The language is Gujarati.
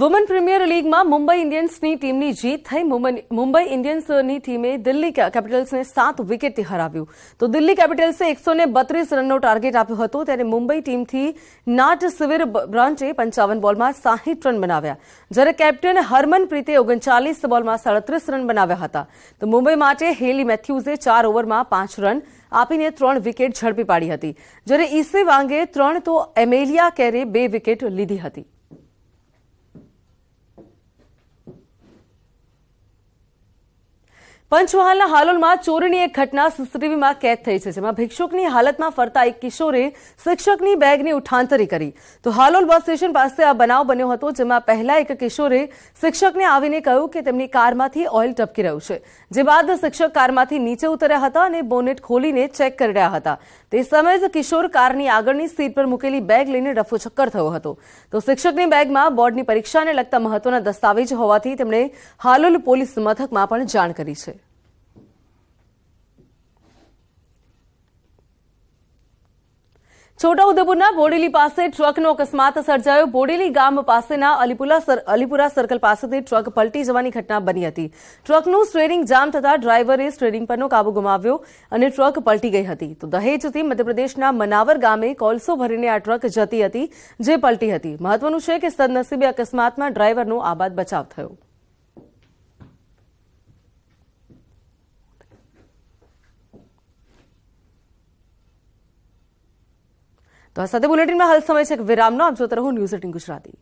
વુમન પ્રીમિયર લીગમાં મુંબઈ ઇન્ડિયન્સની ટીમની જીત થઈ મુંબઈ ઇન્ડિયન્સની ટીમે દિલ્હી કેપિટલ્સને સાત વિકેટથી હરાવ્યું તો દિલ્હી કેપિટલ્સે એકસો બત્રીસ રનનો ટાર્ગેટ આપ્યો હતો ત્યારે મુંબઈ ટીમથી નાટ સિવિર બ્રાન્ચે પંચાવન બોલમાં સાહીઠ રન બનાવ્યા જ્યારે કેપ્ટન હરમનપ્રીતે ઓગણચાલીસ બોલમાં સાડત્રીસ રન બનાવ્યા હતા તો મુંબઈ માટે હેલી મેથ્યુઝે ચાર ઓવરમાં પાંચ રન આપીને ત્રણ વિકેટ ઝડપી પાડી હતી જ્યારે ઈસે વાંગે ત્રણ તો એમેલિયા કેરે બે વિકેટ લીધી હતી પંચમહાલના હાલોલમાં ચોરીની એક ઘટના સીસીટીવીમાં કેદ થઈ છે જેમાં ભિક્ષુકની હાલતમાં ફરતા એક કિશોરે શિક્ષકની બેગની ઉઠાંતરી કરી તો હાલોલ બસ સ્ટેશન પાસે આ બનાવ બન્યો હતો જેમાં પહેલા એક કિશોરે શિક્ષકને આવીને કહ્યું કે તેમની કારમાંથી ઓઇલ ટપકી રહ્યું છે જે બાદ શિક્ષક કારમાંથી નીચે ઉતર્યા હતા અને બોનેટ ખોલીને ચેક કરી રહ્યા હતા તે સમયે જ કિશોર કારની આગળની સીટ પર મૂકેલી બેગ લઈને રફોચક્કર થયો હતો તો શિક્ષકની બેગમાં બોર્ડની પરીક્ષાને લગતા મહત્વના દસ્તાવેજ હોવાથી તેમણે હાલોલ પોલીસ મથકમાં પણ જાણ કરી છે છોટાઉદેપુરના બોડેલી પાસે ટ્રકનો અકસ્માત સર્જાયો બોડેલી ગામ પાસેના અલીપુરા અલીપુરા સર્કલ પાસેથી ટ્રક પલટી જવાની ઘટના બની હતી ટ્રકનું સ્ટ્રેરિંગ જામ થતાં ડ્રાઈવરે સ્ટ્રેરિંગ પરનો કાબુ ગુમાવ્યો અને ટ્રક પલટી ગઈ હતી તો દહેજથી મધ્યપ્રદેશના મનાવર ગામે કોલસો ભરીને આ ટ્રક જતી હતી જે પલટી હતી મહત્વનું છે કે સદનસીબે અકસ્માતમાં ડ્રાઈવરનો આબાદ બચાવ થયો તો આ સાથે બુલેટિનમાં હાલ સમય છે કે વિરામનો આપ જોતા રહો ન્યૂઝ એટીન ગુજરાતી